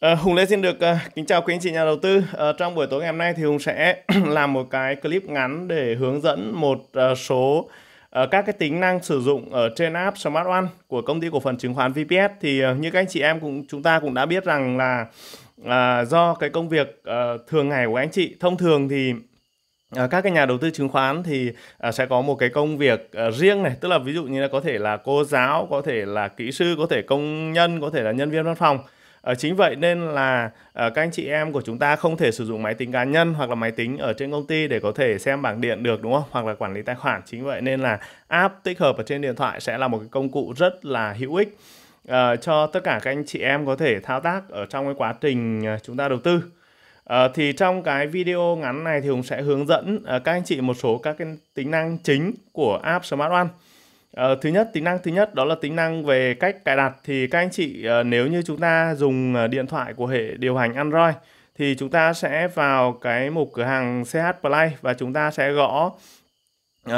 À, Hùng Lê xin được uh, kính chào quý anh chị nhà đầu tư. Uh, trong buổi tối ngày hôm nay thì Hùng sẽ làm một cái clip ngắn để hướng dẫn một uh, số uh, các cái tính năng sử dụng ở trên app Smart One của công ty cổ phần chứng khoán VPS. Thì uh, như các anh chị em cũng chúng ta cũng đã biết rằng là uh, do cái công việc uh, thường ngày của anh chị thông thường thì các cái nhà đầu tư chứng khoán thì sẽ có một cái công việc riêng này tức là ví dụ như là có thể là cô giáo có thể là kỹ sư có thể công nhân có thể là nhân viên văn phòng À, chính vậy nên là à, các anh chị em của chúng ta không thể sử dụng máy tính cá nhân hoặc là máy tính ở trên công ty để có thể xem bảng điện được đúng không? Hoặc là quản lý tài khoản. Chính vậy nên là app tích hợp ở trên điện thoại sẽ là một cái công cụ rất là hữu ích à, cho tất cả các anh chị em có thể thao tác ở trong cái quá trình chúng ta đầu tư. À, thì trong cái video ngắn này thì Hùng sẽ hướng dẫn à, các anh chị một số các cái tính năng chính của app Smart One. Ờ, thứ nhất tính năng thứ nhất đó là tính năng về cách cài đặt thì các anh chị ờ, nếu như chúng ta dùng ờ, điện thoại của hệ điều hành Android thì chúng ta sẽ vào cái mục cửa hàng CH Play và chúng ta sẽ gõ uh,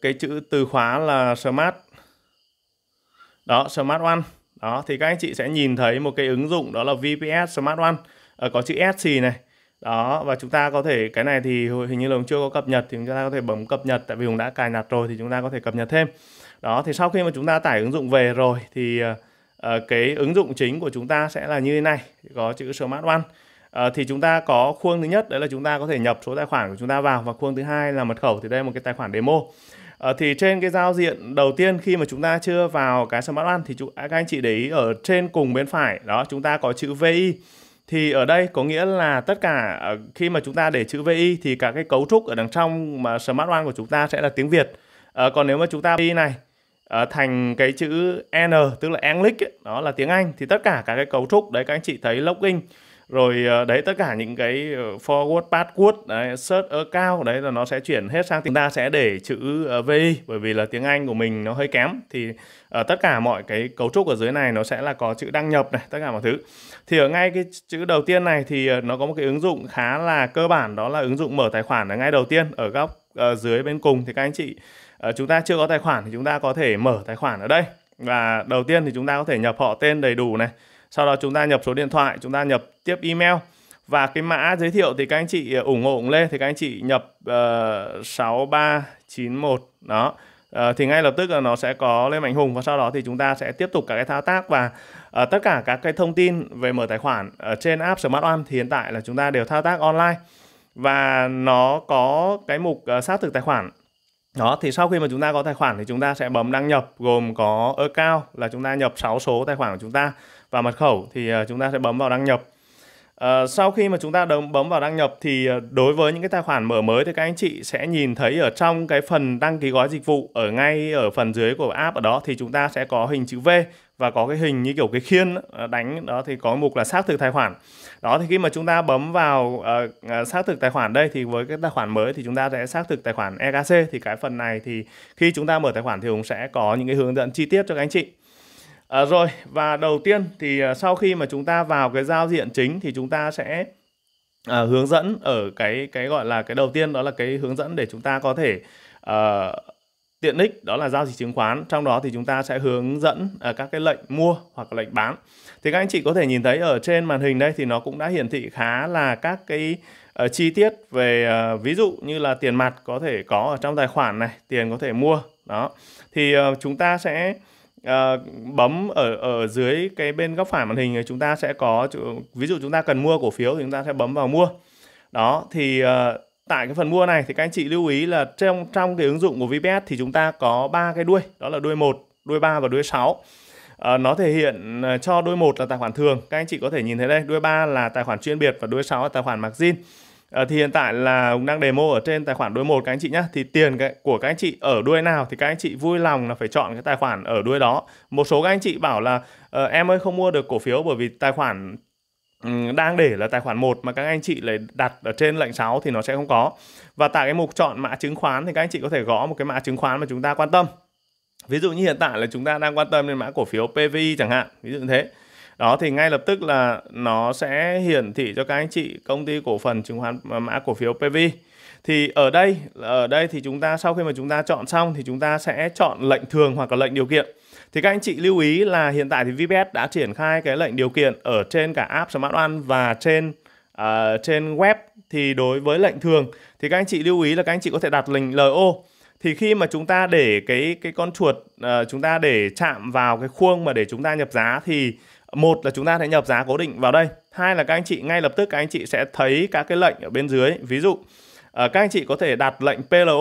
cái chữ từ khóa là Smart đó Smart One đó thì các anh chị sẽ nhìn thấy một cái ứng dụng đó là VPS Smart One uh, có chữ S gì này đó và chúng ta có thể cái này thì hình như là cũng chưa có cập nhật thì chúng ta có thể bấm cập nhật tại vì hùng đã cài đặt rồi thì chúng ta có thể cập nhật thêm đó thì sau khi mà chúng ta tải ứng dụng về rồi thì uh, cái ứng dụng chính của chúng ta sẽ là như thế này có chữ Smart One uh, thì chúng ta có khuôn thứ nhất đấy là chúng ta có thể nhập số tài khoản của chúng ta vào và khuôn thứ hai là mật khẩu thì đây là một cái tài khoản demo uh, thì trên cái giao diện đầu tiên khi mà chúng ta chưa vào cái Smart One thì các anh chị để ý ở trên cùng bên phải đó chúng ta có chữ VI thì ở đây có nghĩa là tất cả khi mà chúng ta để chữ VI thì cả cái cấu trúc ở đằng trong mà Smart One của chúng ta sẽ là tiếng Việt. À, còn nếu mà chúng ta đi này Ờ, thành cái chữ N tức là English ấy, đó là tiếng Anh thì tất cả các cái cấu trúc đấy các anh chị thấy login rồi ờ, đấy tất cả những cái ờ, forward password đấy, search cao đấy là nó sẽ chuyển hết sang chúng ta sẽ để chữ uh, vi bởi vì là tiếng Anh của mình nó hơi kém thì uh, tất cả mọi cái cấu trúc ở dưới này nó sẽ là có chữ đăng nhập này tất cả mọi thứ thì ở ngay cái chữ đầu tiên này thì nó có một cái ứng dụng khá là cơ bản đó là ứng dụng mở tài khoản ở ngay đầu tiên ở góc uh, dưới bên cùng thì các anh chị Ờ, chúng ta chưa có tài khoản thì chúng ta có thể mở tài khoản ở đây và đầu tiên thì chúng ta có thể nhập họ tên đầy đủ này sau đó chúng ta nhập số điện thoại chúng ta nhập tiếp email và cái mã giới thiệu thì các anh chị ờ, ủng hộ ủng lên thì các anh chị nhập ờ, sáu uh, 6391 đó uh, thì ngay lập tức là nó sẽ có lên mạnh hùng và sau đó thì chúng ta sẽ tiếp tục các cái thao tác và uh, tất cả các cái thông tin về mở tài khoản ở trên app Smart One thì hiện tại là chúng ta đều thao tác online và nó có cái mục uh, xác thực tài khoản đó thì sau khi mà chúng ta có tài khoản thì chúng ta sẽ bấm đăng nhập gồm có account là chúng ta nhập 6 số tài khoản của chúng ta và mật khẩu thì ờ, chúng ta sẽ bấm vào đăng nhập à, sau khi mà chúng ta bấm vào đăng nhập thì ờ, đối với những cái tài khoản mở mới thì các anh chị sẽ nhìn thấy ở trong cái phần đăng ký gói dịch vụ ở ngay ở phần dưới của app ở đó thì chúng ta sẽ có hình chữ V và có cái hình như kiểu cái khiên đánh đó thì có mục là xác thực tài khoản đó thì khi mà chúng ta bấm vào uh, xác thực tài khoản đây thì với cái tài khoản mới thì chúng ta sẽ xác thực tài khoản EKC thì cái phần này thì khi chúng ta mở tài khoản thì cũng sẽ có những cái hướng dẫn chi tiết cho các anh chị à, rồi và đầu tiên thì sau khi mà chúng ta vào cái giao diện chính thì chúng ta sẽ à, hướng dẫn ở cái cái gọi là cái đầu tiên đó là cái hướng dẫn để chúng ta có thể uh, tiện ích đó là giao dịch chứng khoán trong đó thì chúng ta sẽ hướng dẫn uh, các cái lệnh mua hoặc lệnh bán thì các anh chị có thể nhìn thấy ở trên màn hình đây thì nó cũng đã hiển thị khá là các cái ờ, chi tiết về ờ, ví dụ như là tiền mặt có thể có ở trong tài khoản này tiền có thể mua đó thì ờ, chúng ta sẽ bấm ở ở dưới cái bên góc phải màn hình thì chúng ta sẽ có ví dụ chúng ta cần mua cổ phiếu thì chúng ta sẽ bấm vào mua đó thì tại cái phần mua này thì các anh chị lưu ý là trong trong cái ứng dụng của VPS thì chúng ta có ba cái đuôi, đó là đuôi 1, đuôi 3 và đuôi 6. À, ờ, nó thể hiện ờ, cho đuôi 1 là tài khoản thường, các anh chị có thể nhìn thấy đây, đuôi 3 là tài khoản chuyên biệt và đuôi 6 là tài khoản margin. À, ờ, thì hiện tại là cũng đang demo ở trên tài khoản đuôi 1 các anh chị nhé. Thì tiền của các anh chị ở đuôi nào thì các anh chị vui lòng là phải chọn cái tài khoản ở đuôi đó. Một số các anh chị bảo là em ơi không mua được cổ phiếu bởi vì tài khoản Ừ, đang để là tài khoản 1 mà các anh chị lại đặt ở trên lệnh 6 thì nó sẽ không có. Và tại cái mục chọn mã chứng khoán thì các anh chị có thể gõ một cái mã chứng khoán mà chúng ta quan tâm. Ví dụ như hiện tại là chúng ta đang quan tâm đến mã cổ phiếu PVI chẳng hạn, ví dụ như thế. Đó thì ngay lập tức là nó sẽ hiển thị cho các anh chị công ty cổ phần chứng khoán mã cổ phiếu PVI. Thì ở đây ở đây thì chúng ta sau khi mà chúng ta chọn xong thì chúng ta sẽ chọn lệnh thường hoặc là lệnh điều kiện thì các anh chị lưu ý là hiện tại thì VPS đã triển khai cái lệnh điều kiện ở trên cả app Smart One và trên uh, trên web thì đối với lệnh thường thì các anh chị lưu ý là các anh chị có thể đặt lệnh LO thì khi mà chúng ta để cái cái con chuột uh, chúng ta để chạm vào cái khuôn mà để chúng ta nhập giá thì một là chúng ta sẽ nhập giá cố định vào đây hai là các anh chị ngay lập tức các anh chị sẽ thấy các cái lệnh ở bên dưới ví dụ uh, các anh chị có thể đặt lệnh PLO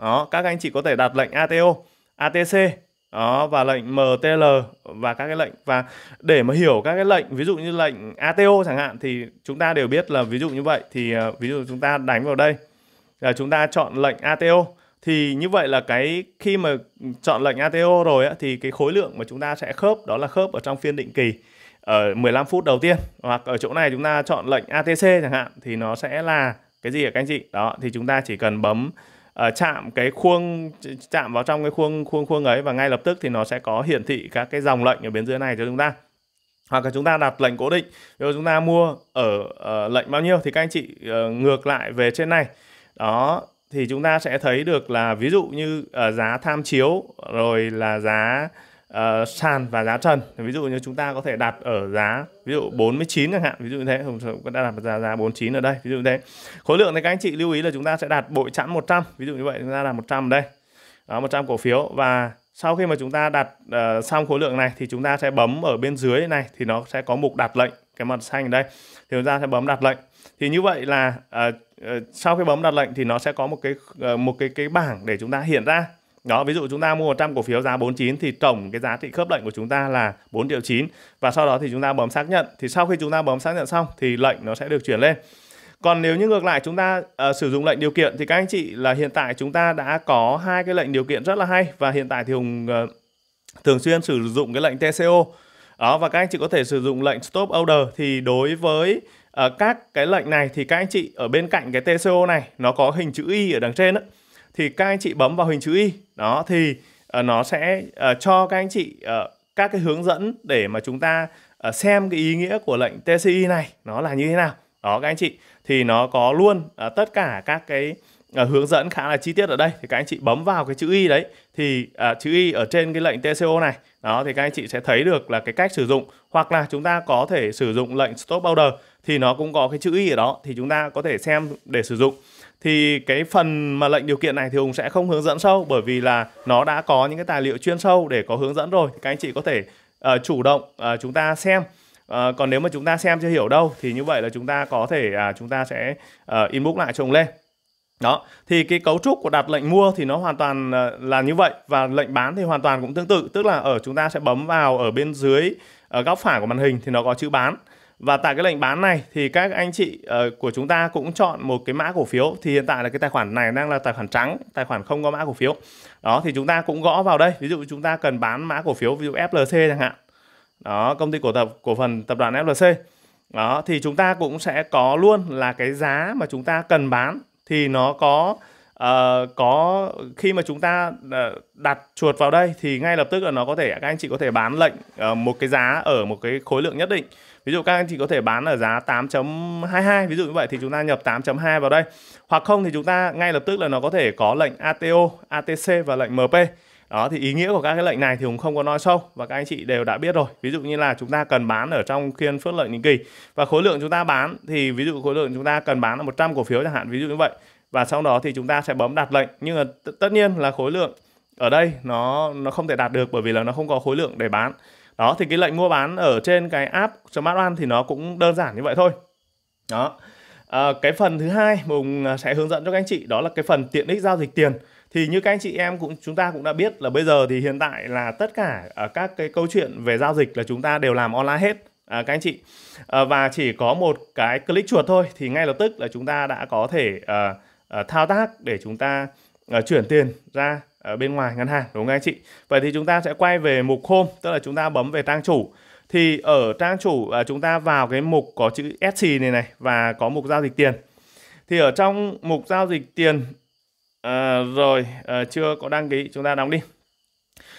đó các anh chị có thể đặt lệnh ATO ATC đó và lệnh MTL và các cái lệnh và để mà hiểu các cái lệnh ví dụ như lệnh ATO chẳng hạn thì chúng ta đều biết là ví dụ như vậy thì ờ, ví dụ chúng ta đánh vào đây là chúng ta chọn lệnh ATO thì như vậy là cái khi mà chọn lệnh ATO rồi á, thì cái khối lượng mà chúng ta sẽ khớp đó là khớp ở trong phiên định kỳ ở 15 phút đầu tiên hoặc ở chỗ này chúng ta chọn lệnh ATC chẳng hạn thì nó sẽ là cái gì ạ các anh chị đó thì chúng ta chỉ cần bấm Ờ, chạm cái khuôn chạm vào trong cái khuôn khuôn khuôn ấy và ngay lập tức thì nó sẽ có hiển thị các cái dòng lệnh ở bên dưới này cho chúng ta hoặc là chúng ta đặt lệnh cố định rồi chúng ta mua ở uh, lệnh bao nhiêu thì các anh chị uh, ngược lại về trên này đó thì chúng ta sẽ thấy được là ví dụ như uh, giá tham chiếu rồi là giá uh, sàn và giá trần ví dụ như chúng ta có thể đặt ở giá ví dụ 49 chẳng hạn ví dụ như thế chúng ta đặt giá giá 49 ở đây ví dụ như thế khối lượng thì các anh chị lưu ý là chúng ta sẽ đặt bội chẵn 100 ví dụ như vậy chúng ta đặt 100 ở đây đó 100 cổ phiếu và sau khi mà chúng ta đặt uh, xong khối lượng này thì chúng ta sẽ bấm ở bên dưới này thì nó sẽ có mục đặt lệnh cái mặt xanh ở đây thì chúng ta sẽ bấm đặt lệnh thì như vậy là uh, sau khi bấm đặt lệnh thì nó sẽ có một cái uh, một cái cái bảng để chúng ta hiện ra đó ví dụ chúng ta mua 100 cổ phiếu giá 49 thì tổng cái giá trị khớp lệnh của chúng ta là 4 triệu 9 và sau đó thì chúng ta bấm xác nhận thì sau khi chúng ta bấm xác nhận xong thì lệnh nó sẽ được chuyển lên còn nếu như ngược lại chúng ta uh, sử dụng lệnh điều kiện thì các anh chị là hiện tại chúng ta đã có hai cái lệnh điều kiện rất là hay và hiện tại thì hùng uh, thường xuyên sử dụng cái lệnh TCO đó và các anh chị có thể sử dụng lệnh stop order thì đối với uh, các cái lệnh này thì các anh chị ở bên cạnh cái TCO này nó có hình chữ Y ở đằng trên đó thì các anh chị bấm vào hình chữ y đó thì uh, nó sẽ uh, cho các anh chị uh, các cái hướng dẫn để mà chúng ta uh, xem cái ý nghĩa của lệnh TCI này nó là như thế nào đó các anh chị thì nó có luôn uh, tất cả các cái uh, hướng dẫn khá là chi tiết ở đây thì các anh chị bấm vào cái chữ y đấy thì uh, chữ y ở trên cái lệnh TCO này đó thì các anh chị sẽ thấy được là cái cách sử dụng hoặc là chúng ta có thể sử dụng lệnh stop order thì nó cũng có cái chữ y ở đó thì chúng ta có thể xem để sử dụng thì cái phần mà lệnh điều kiện này thì Hùng sẽ không hướng dẫn sâu bởi vì là nó đã có những cái tài liệu chuyên sâu để có hướng dẫn rồi các anh chị có thể uh, chủ động uh, chúng ta xem uh, còn nếu mà chúng ta xem chưa hiểu đâu thì như vậy là chúng ta có thể uh, chúng ta sẽ uh, inbox lại cho Hùng lên đó thì cái cấu trúc của đặt lệnh mua thì nó hoàn toàn là như vậy và lệnh bán thì hoàn toàn cũng tương tự tức là ở chúng ta sẽ bấm vào ở bên dưới ở góc phải của màn hình thì nó có chữ bán và tại cái lệnh bán này thì các anh chị uh, của chúng ta cũng chọn một cái mã cổ phiếu thì hiện tại là cái tài khoản này đang là tài khoản trắng, tài khoản không có mã cổ phiếu. Đó thì chúng ta cũng gõ vào đây, ví dụ chúng ta cần bán mã cổ phiếu ví dụ FLC chẳng hạn. Đó, công ty cổ tập cổ phần tập đoàn FLC. Đó thì chúng ta cũng sẽ có luôn là cái giá mà chúng ta cần bán thì nó có uh, có khi mà chúng ta ờ, đặt chuột vào đây thì ngay lập tức là nó có thể các anh chị có thể bán lệnh uh, một cái giá ở một cái khối lượng nhất định ví dụ các anh chị có thể bán ở giá 8.22 ví dụ như vậy thì chúng ta nhập 8.2 vào đây hoặc không thì chúng ta ngay lập tức là nó có thể có lệnh ATO, ATC và lệnh MP đó thì ý nghĩa của các cái lệnh này thì cũng không có nói sâu và các anh chị đều đã biết rồi ví dụ như là chúng ta cần bán ở trong phiên phớt lợi định kỳ và khối lượng chúng ta bán thì ví dụ khối lượng chúng ta cần bán là 100 cổ phiếu chẳng hạn ví dụ như vậy và sau đó thì chúng ta sẽ bấm đặt lệnh nhưng mà tất nhiên là khối lượng ở đây nó nó không thể đạt được bởi vì là nó không có khối lượng để bán đó thì cái lệnh mua bán ở trên cái app Smart One thì nó cũng đơn giản như vậy thôi đó à, cái phần thứ hai mình à, sẽ hướng dẫn cho các anh chị đó là cái phần tiện ích giao dịch tiền thì như các anh chị em cũng chúng ta cũng đã biết là bây giờ thì hiện tại là tất cả à, các cái câu chuyện về giao dịch là chúng ta đều làm online hết à, các anh chị à, và chỉ có một cái click chuột thôi thì ngay lập tức là chúng ta đã có thể à, à, thao tác để chúng ta à, chuyển tiền ra ở bên ngoài ngân hàng đúng không anh chị? Vậy thì chúng ta sẽ quay về mục home, tức là chúng ta bấm về trang chủ. Thì ở trang chủ à, chúng ta vào cái mục có chữ SC này này và có mục giao dịch tiền. Thì ở trong mục giao dịch tiền à, rồi à, chưa có đăng ký chúng ta đóng đi.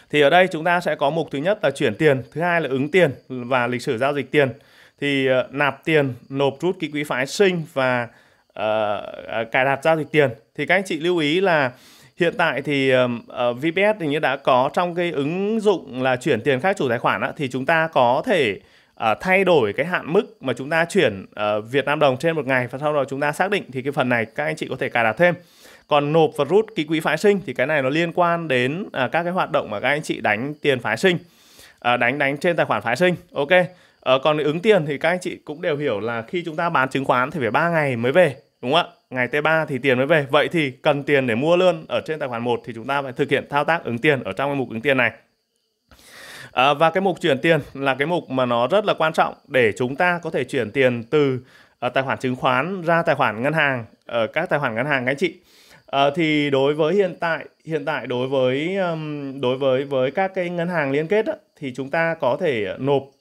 Thì ở đây chúng ta sẽ có mục thứ nhất là chuyển tiền, thứ hai là ứng tiền và lịch sử giao dịch tiền. Thì à, nạp tiền, nộp rút ký quỹ phái sinh và uh, cài đặt giao dịch tiền thì các anh chị lưu ý là hiện tại thì uh, ờ, VPS hình như đã có trong cái ứng dụng là chuyển tiền khác chủ tài khoản á, thì chúng ta có thể uh, thay đổi cái hạn mức mà chúng ta chuyển uh, Việt Nam đồng trên một ngày và sau đó chúng ta xác định thì cái phần này các anh chị có thể cài đặt thêm còn nộp và rút ký quỹ phái sinh thì cái này nó liên quan đến uh, các cái hoạt động mà các anh chị đánh tiền phái sinh uh, đánh đánh trên tài khoản phái sinh ok uh, còn ứng tiền thì các anh chị cũng đều hiểu là khi chúng ta bán chứng khoán thì phải 3 ngày mới về đúng không ạ ngày T3 thì tiền mới về. Vậy thì cần tiền để mua luôn ở trên tài khoản 1 thì chúng ta phải thực hiện thao tác ứng tiền ở trong cái mục ứng tiền này. À, và cái mục chuyển tiền là cái mục mà nó rất là quan trọng để chúng ta có thể chuyển tiền từ uh, tài khoản chứng khoán ra tài khoản ngân hàng ở ờ, uh, các tài khoản ngân hàng các anh chị. À, thì đối với hiện tại hiện tại đối với um, đối với với các cái ngân hàng liên kết đó, thì chúng ta có thể nộp uh,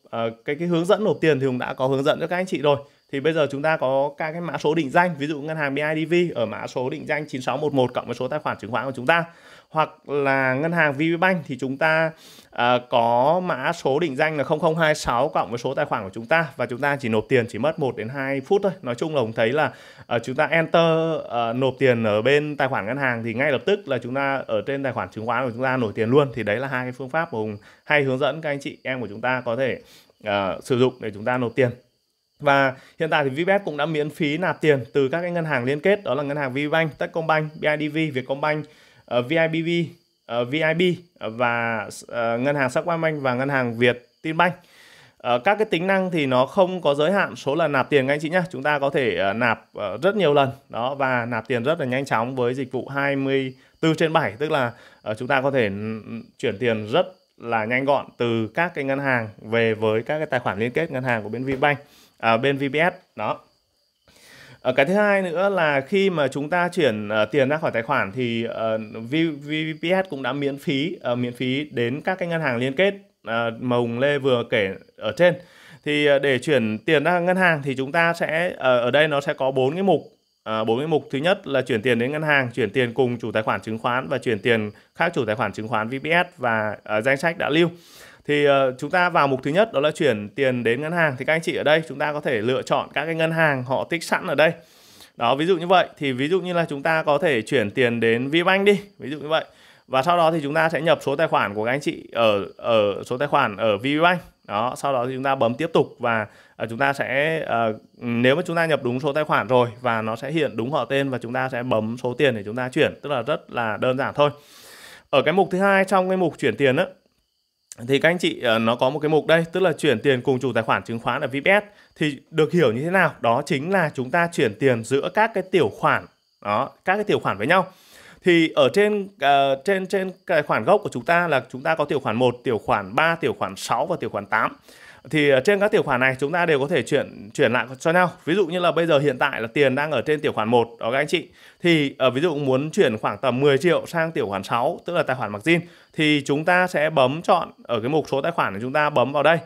cái cái hướng dẫn nộp tiền thì cũng đã có hướng dẫn cho các anh chị rồi thì bây giờ chúng ta có các cái mã số định danh ví dụ ngân hàng BIDV ở mã số định danh 9611 cộng với số tài khoản chứng khoán của chúng ta hoặc là ngân hàng VPBank thì chúng ta uh, có mã số định danh là 0026 cộng với số tài khoản của chúng ta và chúng ta chỉ nộp tiền chỉ mất 1 đến 2 phút thôi. Nói chung là ông thấy là uh, chúng ta enter uh, nộp tiền ở bên tài khoản ngân hàng thì ngay lập tức là chúng ta ở trên tài khoản chứng khoán của chúng ta nổi tiền luôn thì đấy là hai cái phương pháp mà Hùng hay hướng dẫn các anh chị em của chúng ta có thể uh, sử dụng để chúng ta nộp tiền. Và hiện tại thì VBS cũng đã miễn phí nạp tiền từ các cái ngân hàng liên kết đó là ngân hàng VBank, Techcombank, BIDV, Vietcombank, VIBV, ờ, VIB ờ, ờ, và ngân hàng Sacombank và ngân hàng Việt Tinbank. Uh, các cái tính năng thì nó không có giới hạn số lần nạp tiền anh chị nhé chúng ta có thể nạp rất nhiều lần đó và nạp tiền rất là nhanh chóng với dịch vụ 24 trên 7 tức là chúng ta có thể ừ, ừ, chuyển tiền rất là nhanh gọn từ các cái ngân hàng về với các cái tài khoản liên kết ngân hàng của bên VBank à, bên VPS đó ở ờ, cái thứ hai nữa là khi mà chúng ta chuyển uh, tiền ra khỏi tài khoản thì uh, ờ, VPS cũng đã miễn phí uh, miễn phí đến các cái ngân hàng liên kết uh, mà Lê vừa kể ở trên. Thì uh, để chuyển tiền ra ngân hàng thì chúng ta sẽ uh, ở đây nó sẽ có bốn cái mục bốn cái mục thứ nhất là chuyển tiền đến ngân hàng, chuyển tiền cùng chủ tài khoản chứng khoán và chuyển tiền khác chủ tài khoản chứng khoán VPS và uh, danh sách đã lưu thì uh, chúng ta vào mục thứ nhất đó là chuyển tiền đến ngân hàng thì các anh chị ở đây chúng ta có thể lựa chọn các cái ngân hàng họ tích sẵn ở đây đó ví dụ như vậy thì ví dụ như là chúng ta có thể chuyển tiền đến VBank đi ví dụ như vậy và sau đó thì chúng ta sẽ nhập số tài khoản của các anh chị ở ở số tài khoản ở VBank đó sau đó thì chúng ta bấm tiếp tục và uh, chúng ta sẽ uh, nếu mà chúng ta nhập đúng số tài khoản rồi và nó sẽ hiện đúng họ tên và chúng ta sẽ bấm số tiền để chúng ta chuyển tức là rất là đơn giản thôi ở cái mục thứ hai trong cái mục chuyển tiền đó thì các anh chị ờ, nó có một cái mục đây tức là chuyển tiền cùng chủ tài khoản chứng khoán ở VPS thì được hiểu như thế nào đó chính là chúng ta chuyển tiền giữa các cái tiểu khoản đó các cái tiểu khoản với nhau thì ở trên uh, trên trên tài khoản gốc của chúng ta là chúng ta có tiểu khoản 1, tiểu khoản 3, tiểu khoản 6 và tiểu khoản 8 thì ờ, trên các tiểu khoản này chúng ta đều có thể chuyển chuyển lại cho nhau ví dụ như là bây giờ hiện tại là tiền đang ở trên tiểu khoản 1 đó các anh chị thì ở ờ, ví dụ muốn chuyển khoảng tầm 10 triệu sang tiểu khoản 6 tức là tài khoản margin thì chúng ta sẽ bấm chọn ở cái mục số tài khoản của chúng ta bấm vào đây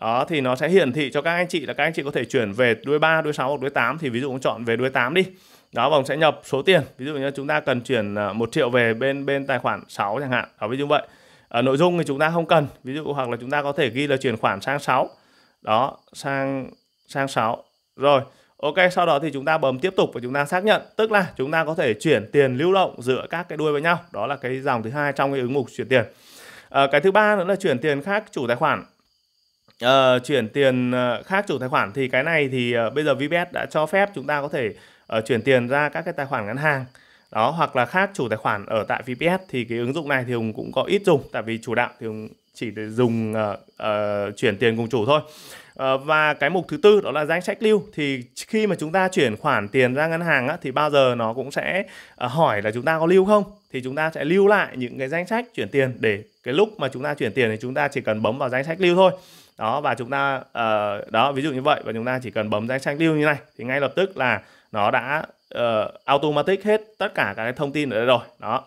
đó thì nó sẽ hiển thị cho các anh chị là các anh chị có thể chuyển về đuôi 3, đuôi 6 hoặc đuôi 8 thì ví dụ chọn về đuôi 8 đi. Đó vòng sẽ nhập số tiền. Ví dụ như chúng ta cần chuyển 1 ờ, triệu về bên bên tài khoản 6 chẳng hạn. Đó ví dụ vậy ở ờ, nội dung thì chúng ta không cần ví dụ hoặc là chúng ta có thể ghi là chuyển khoản sang 6 đó sang sang 6 rồi ok sau đó thì chúng ta bấm tiếp tục và chúng ta xác nhận tức là chúng ta có thể chuyển tiền lưu động giữa các cái đuôi với nhau đó là cái dòng thứ hai trong cái ứng mục chuyển tiền à, cái thứ ba nữa là chuyển tiền khác chủ tài khoản uh, chuyển tiền uh, khác chủ tài khoản thì cái này thì uh, bây giờ VBS đã cho phép chúng ta có thể uh, chuyển tiền ra các cái tài khoản ngân hàng đó hoặc là khác chủ tài khoản ở tại VPS thì cái ứng dụng này thì Hùng cũng có ít dùng tại vì chủ đạo thì Hùng chỉ để dùng uh, uh, chuyển tiền cùng chủ thôi uh, và cái mục thứ tư đó là danh sách lưu thì khi mà chúng ta chuyển khoản tiền ra ngân hàng á, thì bao giờ nó cũng sẽ uh, hỏi là chúng ta có lưu không thì chúng ta sẽ lưu lại những cái danh sách chuyển tiền để cái lúc mà chúng ta chuyển tiền thì chúng ta chỉ cần bấm vào danh sách lưu thôi đó và chúng ta uh, đó ví dụ như vậy và chúng ta chỉ cần bấm danh sách lưu như này thì ngay lập tức là nó đã uh, automatic hết tất cả các cái thông tin ở đây rồi đó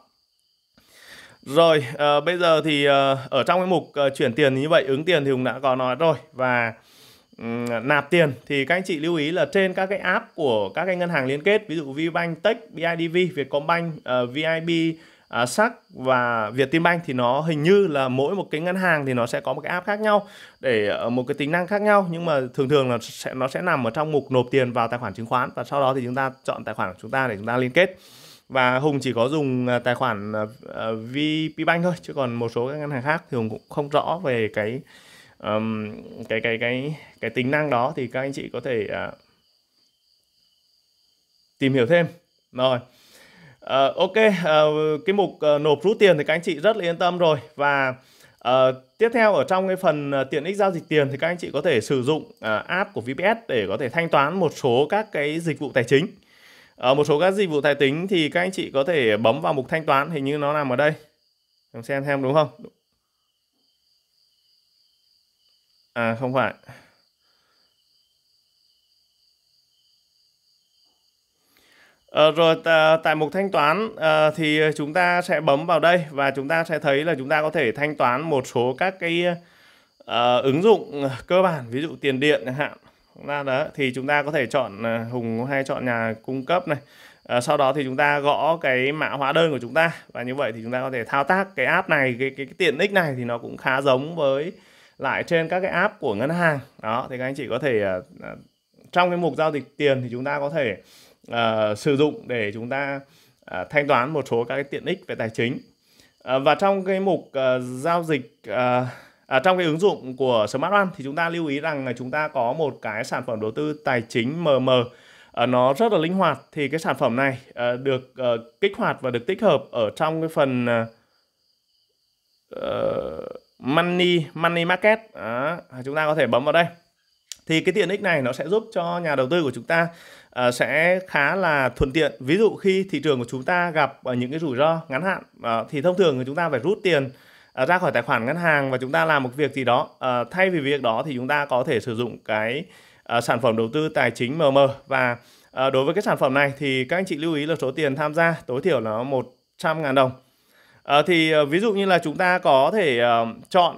rồi à, bây giờ thì à, ở trong cái mục à, chuyển tiền như vậy ứng tiền thì hùng đã có nói rồi và um, nạp tiền thì các anh chị lưu ý là trên các cái app của các cái ngân hàng liên kết ví dụ VBank, Tech, BIDV, Vietcombank, uh, VIB uh, và Vietinbank thì nó hình như là mỗi một cái ngân hàng thì nó sẽ có một cái app khác nhau để ờ, một cái tính năng khác nhau nhưng mà thường thường là sẽ nó sẽ nằm ở trong mục nộp tiền vào tài khoản chứng khoán và sau đó thì chúng ta chọn tài khoản của chúng ta để chúng ta liên kết và Hùng chỉ có dùng ờ, tài khoản ờ, VPBank thôi chứ còn một số các ngân hàng khác thì Hùng cũng không rõ về cái um, cái cái cái cái tính năng đó thì các anh chị có thể uh, tìm hiểu thêm rồi À, ok, à, cái mục à, nộp rút tiền thì các anh chị rất là yên tâm rồi và à, tiếp theo ở trong cái phần à, tiện ích giao dịch tiền thì các anh chị có thể sử dụng à, app của VPS để có thể thanh toán một số các cái dịch vụ tài chính. À, một số các dịch vụ tài chính thì các anh chị có thể bấm vào mục thanh toán hình như nó nằm ở đây. Em xem xem đúng không? À không phải. Ờ, rồi à, tại mục thanh toán à, thì chúng ta sẽ bấm vào đây và chúng ta sẽ thấy là chúng ta có thể thanh toán một số các cái à, ứng dụng cơ bản ví dụ tiền điện chẳng hạn là đó thì chúng ta có thể chọn Hùng hay chọn nhà cung cấp này à, sau đó thì chúng ta gõ cái mã hóa đơn của chúng ta và như vậy thì chúng ta có thể thao tác cái app này cái cái, cái tiện ích này thì nó cũng khá giống với lại trên các cái app của ngân hàng đó thì các anh chị có thể trong cái mục giao dịch tiền thì chúng ta có thể uh, sử dụng để chúng ta uh, thanh toán một số các cái tiện ích về tài chính uh, và trong cái mục uh, giao dịch uh, À, trong cái ứng dụng của Smart One thì chúng ta lưu ý rằng là chúng ta có một cái sản phẩm đầu tư tài chính MM à, nó rất là linh hoạt thì cái sản phẩm này à, được à, kích hoạt và được tích hợp ở trong cái phần à, uh, money money market à, chúng ta có thể bấm vào đây thì cái tiện ích này nó sẽ giúp cho nhà đầu tư của chúng ta uh, sẽ khá là thuận tiện ví dụ khi thị trường của chúng ta gặp uh, những cái rủi ro ngắn hạn uh, thì thông thường chúng ta phải rút tiền uh, ra khỏi tài khoản ngân hàng và chúng ta làm một việc gì đó uh, thay vì việc đó thì chúng ta có thể sử dụng cái uh, sản phẩm đầu tư tài chính MM và uh, đối với cái sản phẩm này thì các anh chị lưu ý là số tiền tham gia tối thiểu là 100.000 đồng À, thì ví dụ như là chúng ta có thể uh, chọn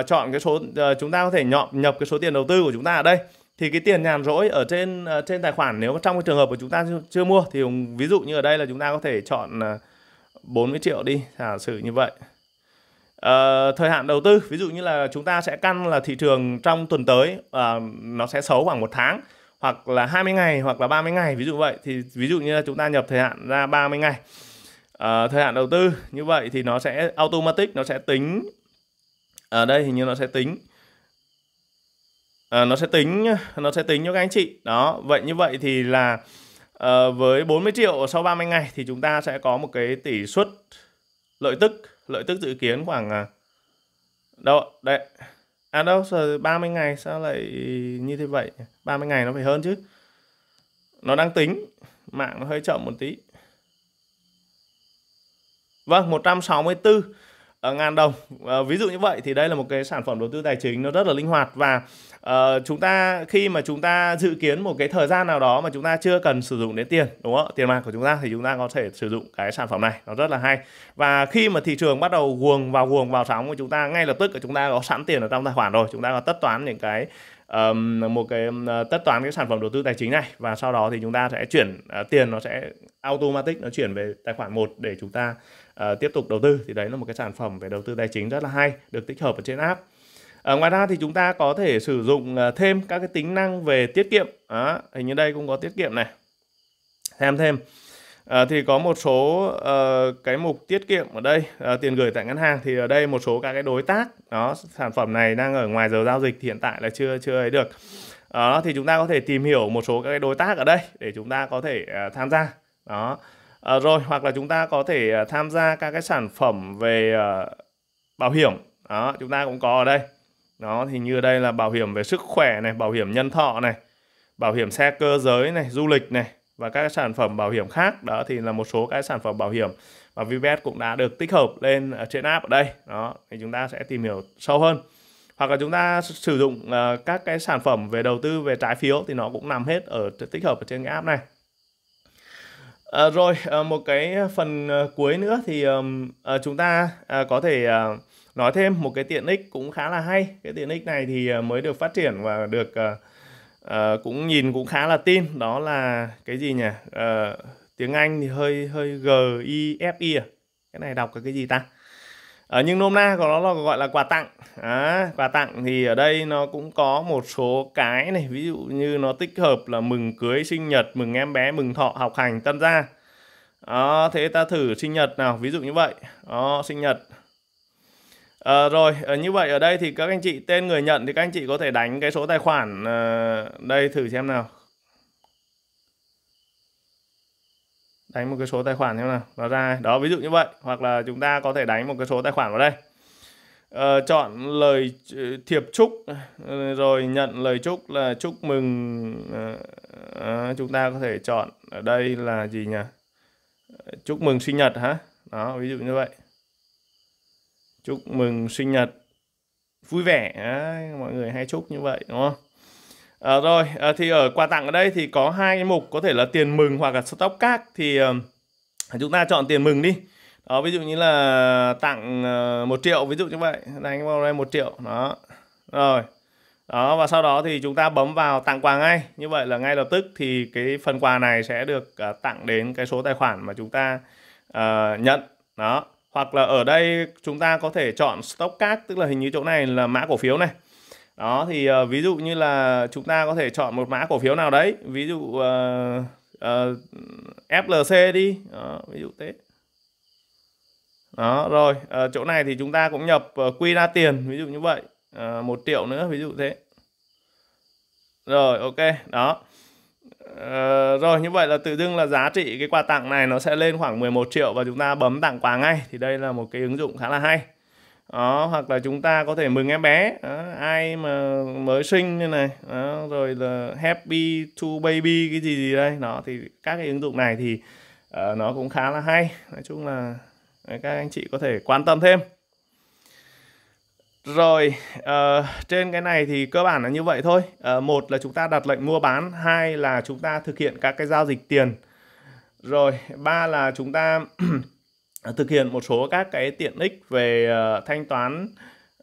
uh, chọn cái số uh, chúng ta có thể nhọn nhập cái số tiền đầu tư của chúng ta ở đây thì cái tiền nhàn rỗi ở trên uh, trên tài khoản nếu mà trong cái trường hợp của chúng ta chưa, chưa mua thì ví dụ như ở đây là chúng ta có thể chọn uh, 40 triệu đi giả sử như vậy uh, thời hạn đầu tư ví dụ như là chúng ta sẽ căn là thị trường trong tuần tới uh, nó sẽ xấu khoảng một tháng hoặc là 20 ngày hoặc là 30 ngày ví dụ vậy thì ví dụ như là chúng ta nhập thời hạn ra 30 ngày uh, thời hạn đầu tư như vậy thì nó sẽ automatic nó sẽ tính ở đây hình như nó sẽ tính à, nó sẽ tính nó sẽ tính cho các anh chị đó vậy như vậy thì là à, với 40 triệu sau 30 ngày thì chúng ta sẽ có một cái tỷ suất lợi tức lợi tức dự kiến khoảng à, đâu đấy à đâu rồi 30 ngày sao lại như thế vậy 30 ngày nó phải hơn chứ nó đang tính mạng nó hơi chậm một tí vâng 164 Ờ, ngàn đồng à, ví dụ như vậy thì đây là một cái sản phẩm đầu tư tài chính nó rất là linh hoạt và uh, chúng ta khi mà chúng ta dự kiến một cái thời gian nào đó mà chúng ta chưa cần sử dụng đến tiền đúng không tiền mặt của chúng ta thì chúng ta có thể sử dụng cái sản phẩm này nó rất là hay và khi mà thị trường bắt đầu guồng vào guồng vào sóng của chúng ta ngay lập tức chúng ta có sẵn tiền ở trong tài khoản rồi chúng ta có tất toán những cái um, một cái uh, tất toán cái sản phẩm đầu tư tài chính này và sau đó thì chúng ta sẽ chuyển uh, tiền nó sẽ automatic nó chuyển về tài khoản một để chúng ta À, tiếp tục đầu tư thì đấy là một cái sản phẩm về đầu tư tài chính rất là hay được tích hợp ở trên app À, ngoài ra thì chúng ta có thể sử dụng à, thêm các cái tính năng về tiết kiệm. À, hình như đây cũng có tiết kiệm này. Xem thêm. À, thì có một số uh, cái mục tiết kiệm ở đây, uh, tiền gửi tại ngân hàng thì ở đây một số các cái đối tác đó sản phẩm này đang ở ngoài giờ giao dịch thì hiện tại là chưa chưa ấy được. Đó thì chúng ta có thể tìm hiểu một số các cái đối tác ở đây để chúng ta có thể uh, tham gia. Đó à, rồi hoặc là chúng ta có thể ờ, tham gia các cái sản phẩm về uh, bảo hiểm đó chúng ta cũng có ở đây đó thì như đây là bảo hiểm về sức khỏe này bảo hiểm nhân thọ này bảo hiểm xe cơ giới này du lịch này và các sản phẩm bảo hiểm khác đó thì là một số cái sản phẩm bảo hiểm và VBS cũng đã được tích hợp lên trên app ở đây đó thì chúng ta sẽ tìm hiểu sâu hơn hoặc là chúng ta sử dụng uh, các cái sản phẩm về đầu tư về trái phiếu thì nó cũng nằm hết ở tích hợp ở trên cái app này À, rồi ờ, một cái phần ờ, cuối nữa thì à, chúng ta à, có thể à, nói thêm một cái tiện ích cũng khá là hay cái tiện ích này thì mới được phát triển và được à, à, cũng nhìn cũng khá là tin đó là cái gì nhỉ à, tiếng Anh thì hơi hơi G I F I à cái này đọc là cái gì ta À, nhưng nôm na của nó là gọi là quà tặng à, quà tặng thì ở đây nó cũng có một số cái này ví dụ như nó tích hợp là mừng cưới sinh nhật mừng em bé mừng thọ học hành tân gia à, thế ta thử sinh nhật nào ví dụ như vậy à, sinh nhật à, rồi à, như vậy ở đây thì các anh chị tên người nhận thì các anh chị có thể đánh cái số tài khoản à, đây thử xem nào đánh một cái số tài khoản xem nào nó ra đó ví dụ như vậy hoặc là chúng ta có thể đánh một cái số tài khoản vào đây ờ, chọn lời thiệp chúc ờ, rồi nhận lời chúc là chúc mừng à, chúng ta có thể chọn ở đây là gì nhỉ chúc mừng sinh nhật hả đó ví dụ như vậy chúc mừng sinh nhật vui vẻ Đấy, mọi người hay chúc như vậy đúng không À, rồi à, thì ở quà tặng ở đây thì có hai cái mục có thể là tiền mừng hoặc là stock card thì uh, chúng ta chọn tiền mừng đi đó ví dụ như là tặng uh, 1 triệu ví dụ như vậy đánh vào đây một triệu đó rồi đó và sau đó thì chúng ta bấm vào tặng quà ngay như vậy là ngay lập tức thì cái phần quà này sẽ được uh, tặng đến cái số tài khoản mà chúng ta uh, nhận đó hoặc là ở đây chúng ta có thể chọn stock card tức là hình như chỗ này là mã cổ phiếu này đó thì uh, ví dụ như là chúng ta có thể chọn một mã cổ phiếu nào đấy ví dụ uh, ờ, uh, ờ, FLC đi đó, ví dụ thế đó rồi uh, chỗ này thì chúng ta cũng nhập uh, quy ra tiền ví dụ như vậy uh, một triệu nữa ví dụ thế rồi ok đó Uh, rồi như vậy là tự dưng là giá trị cái quà tặng này nó sẽ lên khoảng 11 triệu và chúng ta bấm tặng quà ngay thì đây là một cái ứng dụng khá là hay đó, hoặc là chúng ta có thể mừng em bé đó, ai mà mới sinh như này đó, rồi là happy to baby cái gì gì đây nó thì các cái ứng dụng này thì uh, nó cũng khá là hay nói chung là ờ, các anh chị có thể quan tâm thêm rồi uh, trên cái này thì cơ bản là như vậy thôi uh, một là chúng ta đặt lệnh mua bán hai là chúng ta thực hiện các cái giao dịch tiền rồi ba là chúng ta thực hiện một số các cái tiện ích về uh, thanh toán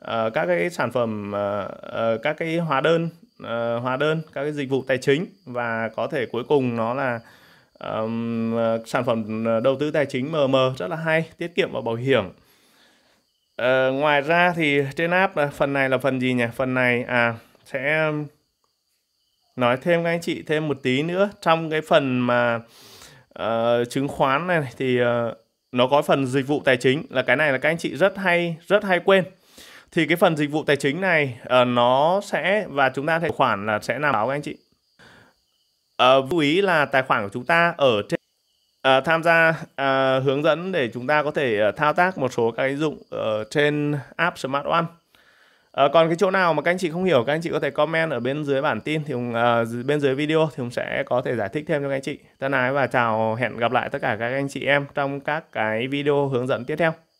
uh, các cái sản phẩm uh, uh, các cái hóa đơn uh, hóa đơn các cái dịch vụ tài chính và có thể cuối cùng nó là um, uh, sản phẩm đầu tư tài chính MM rất là hay tiết kiệm và bảo hiểm uh, ngoài ra thì trên app phần này là phần gì nhỉ phần này à sẽ nói thêm các anh chị thêm một tí nữa trong cái phần mà uh, chứng khoán này thì uh, nó có phần dịch vụ tài chính là cái này là các anh chị rất hay rất hay quên thì cái phần dịch vụ tài chính này uh, nó sẽ và chúng ta tài khoản là sẽ làm báo các anh chị uh, lưu ý là tài khoản của chúng ta ở trên uh, tham gia uh, hướng dẫn để chúng ta có thể uh, thao tác một số các ứng dụng ở trên app Smart One À, còn cái chỗ nào mà các anh chị không hiểu các anh chị có thể comment ở bên dưới bản tin thì Hùng, ờ, bên dưới video thì cũng sẽ có thể giải thích thêm cho các anh chị. Thân ái và chào hẹn gặp lại tất cả các anh chị em trong các cái video hướng dẫn tiếp theo.